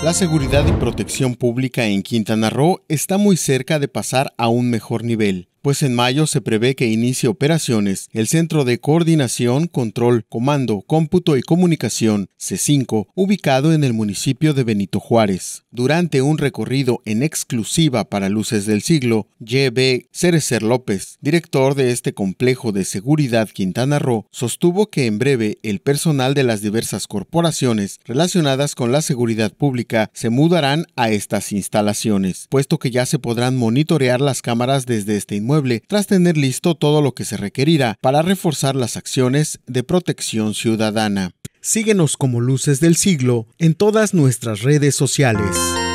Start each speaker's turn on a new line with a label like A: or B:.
A: La seguridad y protección pública en Quintana Roo está muy cerca de pasar a un mejor nivel pues en mayo se prevé que inicie operaciones el Centro de Coordinación, Control, Comando, Cómputo y Comunicación, C5, ubicado en el municipio de Benito Juárez. Durante un recorrido en exclusiva para Luces del Siglo, J.B. Cerecer López, director de este complejo de seguridad Quintana Roo, sostuvo que en breve el personal de las diversas corporaciones relacionadas con la seguridad pública se mudarán a estas instalaciones, puesto que ya se podrán monitorear las cámaras desde este inicio tras tener listo todo lo que se requerirá para reforzar las acciones de protección ciudadana. Síguenos como Luces del Siglo en todas nuestras redes sociales.